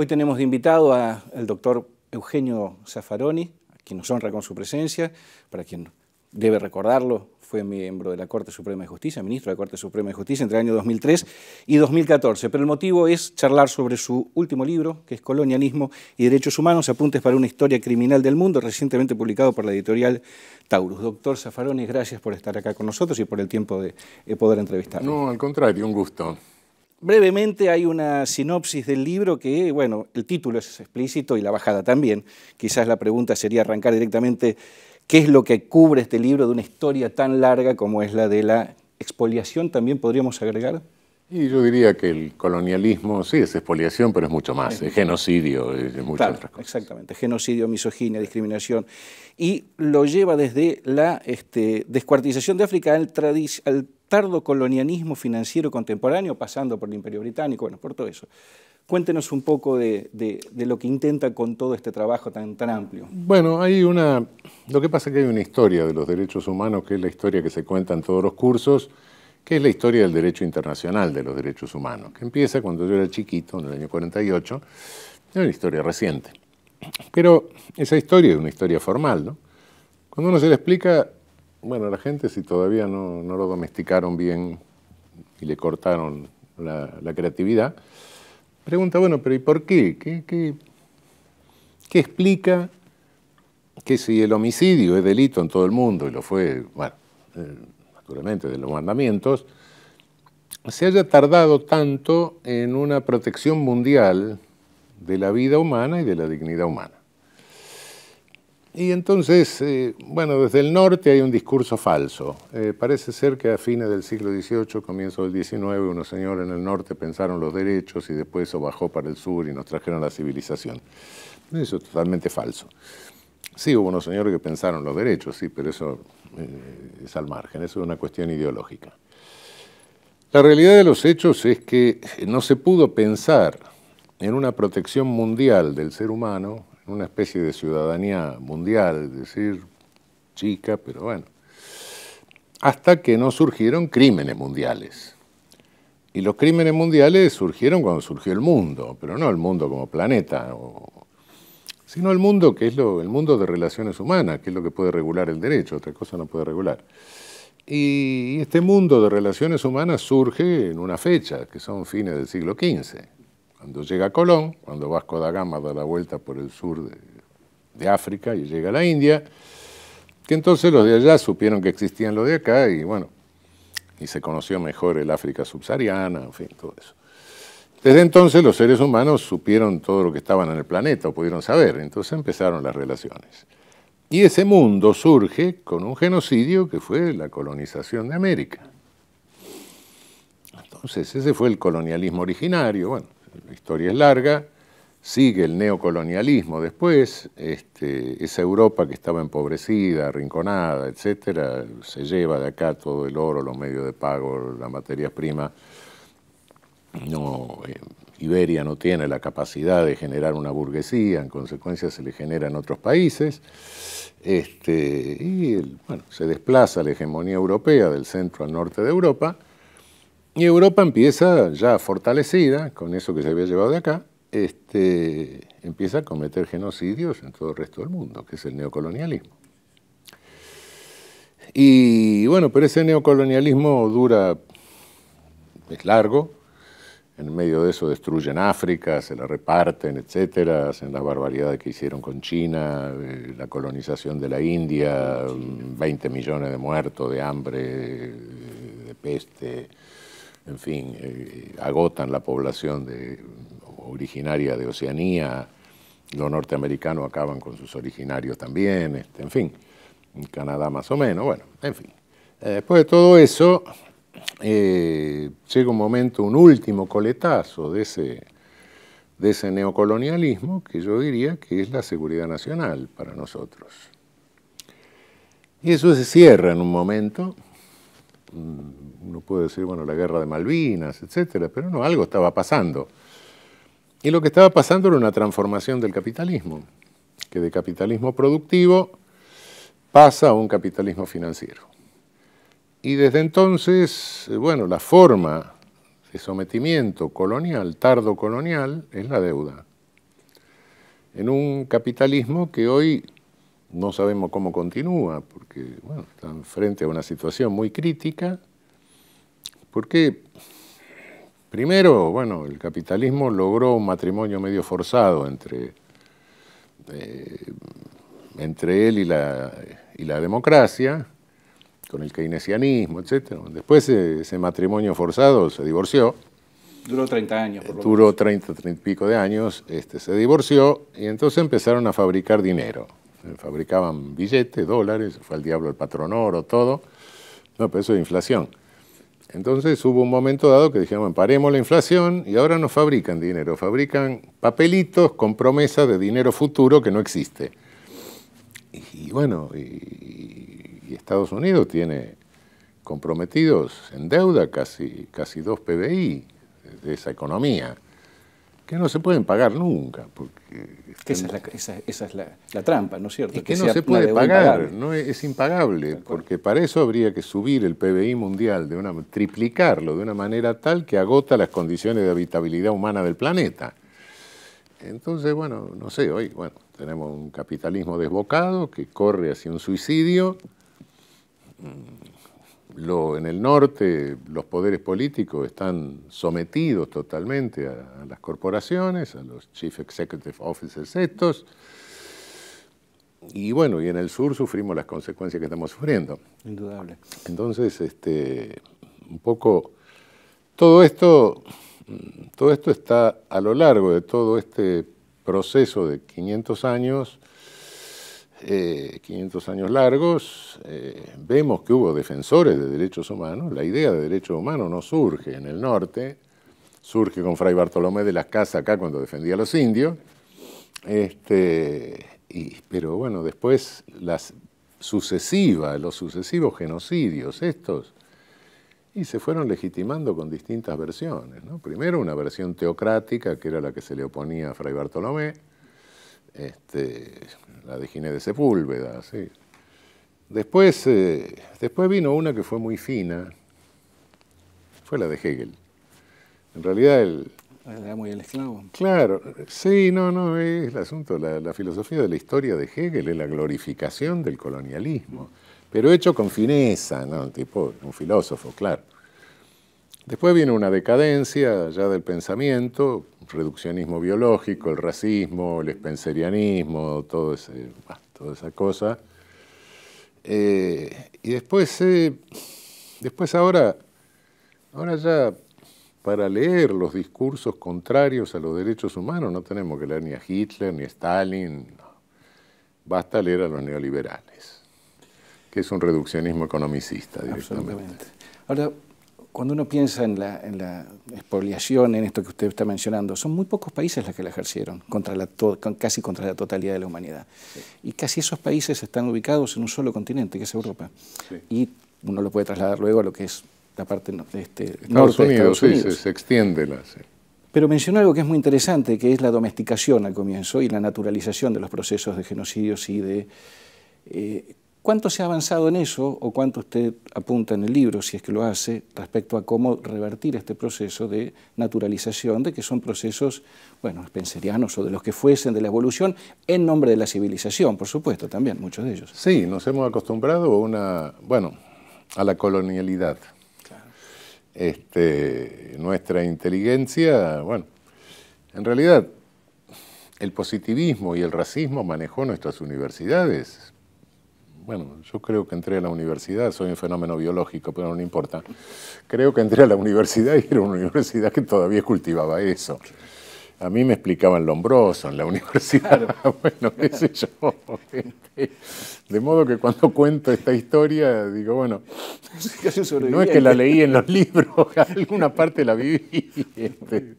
Hoy tenemos de invitado al doctor Eugenio Zaffaroni, quien nos honra con su presencia, para quien debe recordarlo, fue miembro de la Corte Suprema de Justicia, ministro de la Corte Suprema de Justicia entre el año 2003 y 2014. Pero el motivo es charlar sobre su último libro, que es Colonialismo y Derechos Humanos, apuntes para una historia criminal del mundo, recientemente publicado por la editorial Taurus. Doctor Zaffaroni, gracias por estar acá con nosotros y por el tiempo de poder entrevistarnos. No, al contrario, un gusto. Brevemente hay una sinopsis del libro que, bueno, el título es explícito y la bajada también. Quizás la pregunta sería arrancar directamente qué es lo que cubre este libro de una historia tan larga como es la de la expoliación, también podríamos agregar. Y yo diría que el colonialismo, sí, es expoliación, pero es mucho más, es genocidio, es muchas otras cosas. Exactamente, genocidio, misoginia, discriminación. Y lo lleva desde la este, descuartización de África al, al Tardo colonialismo financiero contemporáneo, pasando por el Imperio Británico, bueno, por todo eso. Cuéntenos un poco de, lo que intenta con todo este trabajo tan, tan amplio. Bueno, hay una. Lo que pasa es que hay una historia de los derechos humanos, que es la historia que se cuenta en todos los cursos, que es la historia del derecho internacional de los derechos humanos, que empieza cuando yo era chiquito, en el año 48, es una historia reciente. Pero esa historia es una historia formal, ¿no? Cuando uno se la explica, bueno, la gente si todavía no, lo domesticaron bien y le cortaron la, creatividad, pregunta, bueno, pero ¿y por qué? ¿Qué, qué, qué explica que si el homicidio es delito en todo el mundo, y lo fue, bueno, eh, naturalmente de los mandamientos, se haya tardado tanto en una protección mundial de la vida humana y de la dignidad humana. Y entonces, eh, bueno, desde el norte hay un discurso falso. Eh, parece ser que a fines del siglo XVIII, comienzo del XIX, unos señores en el norte pensaron los derechos y después eso bajó para el sur y nos trajeron la civilización. Eso es totalmente falso. Sí, hubo unos señores que pensaron los derechos, sí, pero eso eh, es al margen, eso es una cuestión ideológica. La realidad de los hechos es que no se pudo pensar en una protección mundial del ser humano una especie de ciudadanía mundial, es decir, chica, pero bueno. Hasta que no surgieron crímenes mundiales. Y los crímenes mundiales surgieron cuando surgió el mundo, pero no el mundo como planeta, sino el mundo que es lo, el mundo de relaciones humanas, que es lo que puede regular el derecho, otra cosa no puede regular. Y este mundo de relaciones humanas surge en una fecha, que son fines del siglo XV. Cuando llega Colón, cuando Vasco da Gama da la vuelta por el sur de, África y llega a la India, que entonces los de allá supieron que existían los de acá y bueno, y se conoció mejor el África subsahariana, en fin, todo eso. Desde entonces los seres humanos supieron todo lo que estaban en el planeta, o pudieron saber, entonces empezaron las relaciones. Y ese mundo surge con un genocidio que fue la colonización de América. Entonces, ese fue el colonialismo originario, bueno la historia es larga, sigue el neocolonialismo después, este, esa Europa que estaba empobrecida, arrinconada, etcétera, se lleva de acá todo el oro, los medios de pago, las materias prima. No, eh, Iberia no tiene la capacidad de generar una burguesía, en consecuencia se le genera en otros países, este, y bueno, se desplaza la hegemonía europea del centro al norte de Europa, y Europa empieza ya fortalecida, con eso que se había llevado de acá, este, empieza a cometer genocidios en todo el resto del mundo, que es el neocolonialismo. Y bueno, pero ese neocolonialismo dura, es largo, en medio de eso destruyen África, se la reparten, etcétera, hacen las barbaridades que hicieron con China, eh, la colonización de la India, 20 mm, millones de muertos de hambre, de peste, en fin, eh, agotan la población de, originaria de Oceanía, los norteamericanos acaban con sus originarios también, este, en fin, Canadá más o menos, bueno, en fin. Eh, después de todo eso, eh, llega un momento, un último coletazo de ese, de ese neocolonialismo, que yo diría que es la seguridad nacional para nosotros. Y eso se cierra en un momento, Mm, uno puede decir, bueno, la guerra de Malvinas, etcétera, pero no, algo estaba pasando. Y lo que estaba pasando era una transformación del capitalismo, que de capitalismo productivo pasa a un capitalismo financiero. Y desde entonces, eh, bueno, la forma de sometimiento colonial, tardo colonial, es la deuda. En un capitalismo que hoy no sabemos cómo continúa, porque están frente a una situación muy crítica, porque primero, bueno, el capitalismo logró un matrimonio medio forzado entre, eh, entre él y la, y la, democracia, con el keynesianismo, etc. Después ese, matrimonio forzado se divorció. Duró 30 años, por lo Duró 30, 30 y pico de años, este, se divorció y entonces empezaron a fabricar dinero fabricaban billetes, dólares, fue al diablo el patrón oro, todo. No, pero eso es inflación. Entonces hubo un momento dado que dijeron, paremos la inflación y ahora no fabrican dinero, fabrican papelitos con promesa de dinero futuro que no existe. Y, bueno, Estados Unidos tiene comprometidos en deuda casi, casi dos PBI de esa economía que no se pueden pagar nunca. Porque esa es, la, trampa, ¿no es cierto? que, no se puede pagar, no es, impagable, porque para eso habría que subir el PBI mundial, de una, triplicarlo de una manera tal que agota las condiciones de habitabilidad humana del planeta. Entonces, bueno, no sé, hoy bueno, tenemos un capitalismo desbocado que corre hacia un suicidio. Lo, en el norte los poderes políticos están sometidos totalmente a, las corporaciones, a los chief executive officers estos, y bueno, y en el sur sufrimos las consecuencias que estamos sufriendo. Indudable. Entonces, este, un poco, todo esto, todo esto está a lo largo de todo este proceso de 500 años, 500 eh, años largos, eh, vemos que hubo defensores de derechos humanos, la idea de derechos humanos no surge en el norte, surge con Fray Bartolomé de las Casas acá cuando defendía a los indios, este, pero bueno, después las sucesivas, los sucesivos genocidios estos, y se fueron legitimando con distintas versiones. Primero una versión teocrática, que era la que se le oponía a Fray Bartolomé, este, la de Ginés de Sepúlveda, sí. Después, eh, después vino una que fue muy fina, fue la de Hegel. En realidad el... Era ah, muy el esclavo. Claro, sí, no, no, es el asunto. La, filosofía de la historia de Hegel es la glorificación del colonialismo, pero hecho con fineza, ¿no? tipo, un filósofo, claro. Después viene una decadencia ya del pensamiento, reduccionismo biológico, el racismo, el espencerianismo, toda esa cosa. Eh, y después, eh, después ahora, ahora ya para leer los discursos contrarios a los derechos humanos no tenemos que leer ni a Hitler ni a Stalin, basta leer a los neoliberales, que es un reduccionismo economicista directamente. Ahora, cuando uno piensa en la, en expoliación, en esto que usted está mencionando, son muy pocos países los que la ejercieron, contra la casi contra la totalidad de la humanidad. Y casi esos países están ubicados en un solo continente, que es Europa. Y uno lo puede trasladar luego a lo que es la parte este, Estados Unidos, Estados Unidos. Sí, se, extiende la... Pero mencionó algo que es muy interesante, que es la domesticación al comienzo y la naturalización de los procesos de genocidios y de... Eh, ¿Cuánto se ha avanzado en eso o cuánto usted apunta en el libro, si es que lo hace, respecto a cómo revertir este proceso de naturalización, de que son procesos, bueno, penserianos o de los que fuesen de la evolución, en nombre de la civilización, por supuesto, también, muchos de ellos? Sí, nos hemos acostumbrado a una, bueno, a la colonialidad. Este, nuestra inteligencia, bueno, en realidad el positivismo y el racismo manejó nuestras universidades bueno, yo creo que entré a la universidad, soy un fenómeno biológico, pero no importa. Creo que entré a la universidad y era una universidad que todavía cultivaba eso. A mí me explicaban Lombroso en la universidad, bueno, qué sé yo. Este. De modo que cuando cuento esta historia, digo, bueno, no es que la este. leí en los libros, alguna parte la viví. Este.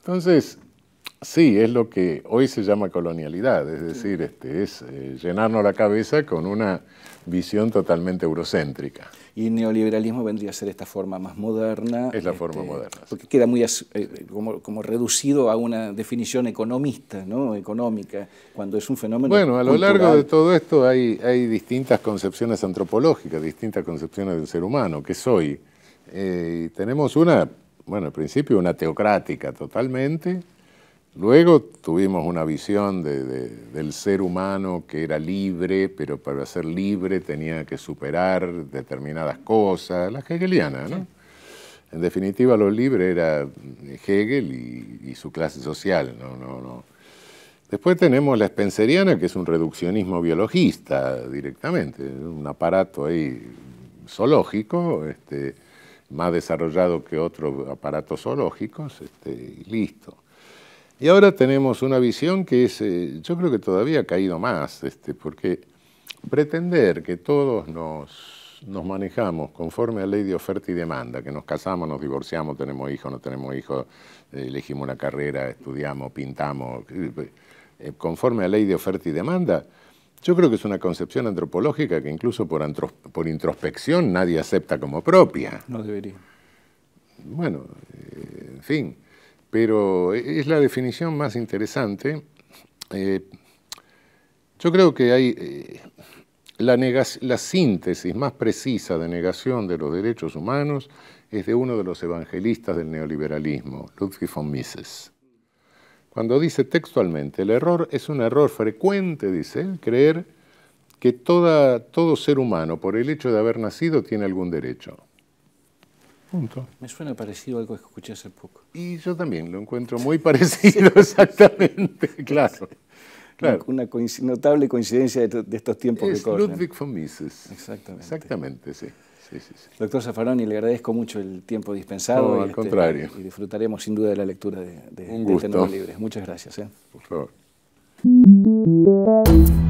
Entonces, Sí, es lo que hoy se llama colonialidad, es decir, este, es eh, llenarnos la cabeza con una visión totalmente eurocéntrica. Y el neoliberalismo vendría a ser esta forma más moderna. Es la forma este, moderna. Porque queda muy eh, como, reducido a una definición economista, ¿no? económica, cuando es un fenómeno. Bueno, a lo largo de todo esto hay, hay distintas concepciones antropológicas, distintas concepciones del ser humano, que soy. hoy. Eh, tenemos una, bueno, al principio una teocrática totalmente Luego tuvimos una visión del ser humano que era libre, pero para ser libre tenía que superar determinadas cosas, la hegeliana. ¿no? En definitiva, lo libre era Hegel y, su clase social, no, no, no. Después tenemos la Spenceriana, que es un reduccionismo biologista directamente, un aparato ahí zoológico, este, más desarrollado que otros aparatos zoológicos, este, y listo. Y ahora tenemos una visión que es, eh, yo creo que todavía ha caído más, este, porque pretender que todos nos, nos manejamos conforme a ley de oferta y demanda, que nos casamos, nos divorciamos, tenemos hijos, no tenemos hijos, eh, elegimos una carrera, estudiamos, pintamos, eh, conforme a ley de oferta y demanda, yo creo que es una concepción antropológica que incluso por, por introspección nadie acepta como propia. No debería. Bueno, en fin pero e, es la definición más interesante. Eh, yo creo que hay eh, la, la síntesis más precisa de negación de los derechos humanos es de uno de los evangelistas del neoliberalismo, Ludwig von Mises. Cuando dice textualmente, el error es un error frecuente, dice creer que todo ser humano, por el hecho de haber nacido, tiene algún derecho. Me suena parecido a algo que escuché hace poco. Y yo también lo encuentro muy parecido, exactamente, claro. Una notable coincidencia de, estos tiempos que corren. Ludwig von Mises. Exactamente. Exactamente, sí. Doctor Zaffaroni, le agradezco mucho el tiempo dispensado. al y, este, contrario. Y disfrutaremos sin duda de la lectura de, de, este nuevo libro. Muchas gracias. ¿eh? Por favor.